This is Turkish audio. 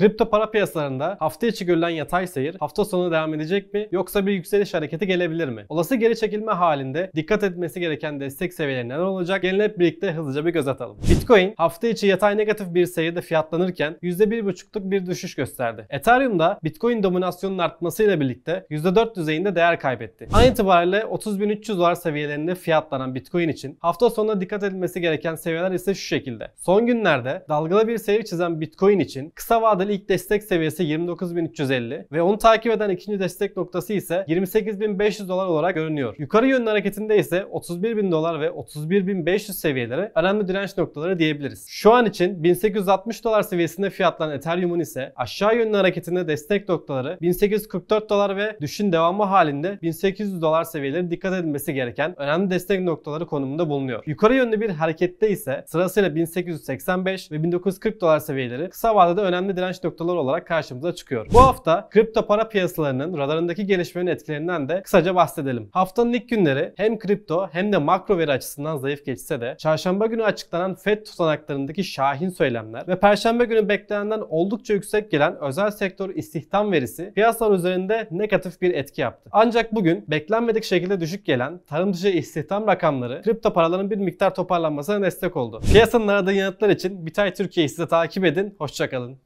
Kripto para piyasalarında hafta içi görülen yatay seyir hafta sonu devam edecek mi yoksa bir yükseliş hareketi gelebilir mi? Olası geri çekilme halinde dikkat etmesi gereken destek seviyeleri neler olacak? Gelin hep birlikte hızlıca bir göz atalım. Bitcoin hafta içi yatay negatif bir seyirde fiyatlanırken %1,5'luk bir düşüş gösterdi. Ethereum'da Bitcoin dominasyonun artmasıyla birlikte %4 düzeyinde değer kaybetti. An itibariyle 30.300 dolar seviyelerinde fiyatlanan Bitcoin için hafta sonuna dikkat edilmesi gereken seviyeler ise şu şekilde. Son günlerde dalgalı bir seyir çizen Bitcoin için kısa vadeli ilk destek seviyesi 29.350 ve onu takip eden ikinci destek noktası ise 28.500 dolar olarak görünüyor. Yukarı yönlü hareketinde ise 31.000 dolar ve 31.500 seviyeleri önemli direnç noktaları diyebiliriz. Şu an için 1860 dolar seviyesinde fiyatlanan Ethereum'un ise aşağı yönlü hareketinde destek noktaları 1844 dolar ve düşün devamı halinde 1800 dolar seviyeleri dikkat edilmesi gereken önemli destek noktaları konumunda bulunuyor. Yukarı yönlü bir harekette ise sırasıyla 1885 ve 1940 dolar seviyeleri kısa vadede önemli direnç başlangıç olarak karşımıza çıkıyor. Bu hafta kripto para piyasalarının radarındaki gelişmenin etkilerinden de kısaca bahsedelim. Haftanın ilk günleri hem kripto hem de makro veri açısından zayıf geçse de çarşamba günü açıklanan FED tutanaklarındaki şahin söylemler ve perşembe günü beklenenden oldukça yüksek gelen özel sektör istihdam verisi piyasalar üzerinde negatif bir etki yaptı. Ancak bugün beklenmedik şekilde düşük gelen tarım dışı istihdam rakamları kripto paraların bir miktar toparlanmasına destek oldu. Piyasanın aradığı yanıtlar için Bitay Türkiye'yi size takip edin. Hoşçakalın.